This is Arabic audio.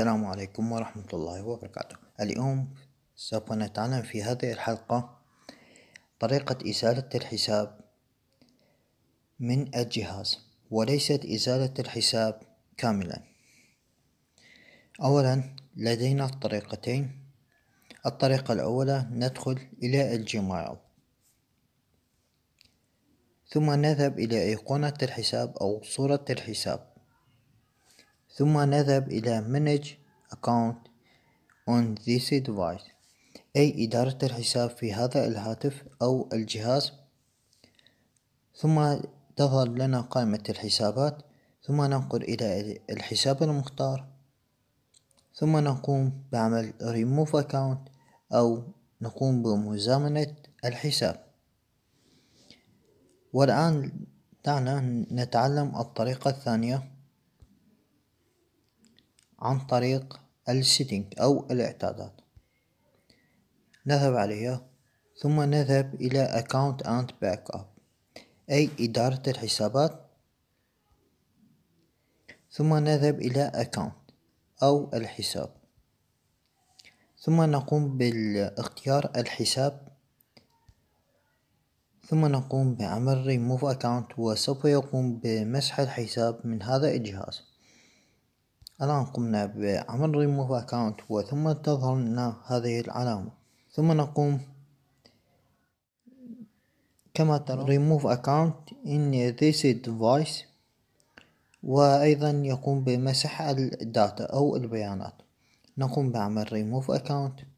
السلام عليكم ورحمة الله وبركاته اليوم سوف نتعلم في هذه الحلقة طريقة إزالة الحساب من الجهاز وليست إزالة الحساب كاملا أولا لدينا طريقتين الطريقة الأولى ندخل إلى الجيميل ثم نذهب إلى أيقونة الحساب أو صورة الحساب ثم نذهب إلى Manage Account on this device أي إدارة الحساب في هذا الهاتف أو الجهاز ثم تظهر لنا قائمة الحسابات ثم ننقل إلى الحساب المختار ثم نقوم بعمل Remove Account أو نقوم بمزامنة الحساب والآن دعنا نتعلم الطريقة الثانية عن طريق السيتنج أو الإعدادات نذهب عليها ثم نذهب إلى Account and Backup أي إدارة الحسابات ثم نذهب إلى Account أو الحساب ثم نقوم باختيار الحساب ثم نقوم بعمل Remove Account وسوف يقوم بمسح الحساب من هذا الجهاز الآن قمنا بعمل ريموف اكاونت وثم تظهر لنا هذه العلامة ثم نقوم كما ترون ريموف اكاونت in this device وأيضا يقوم بمسح الداتا أو البيانات نقوم بعمل ريموف اكاونت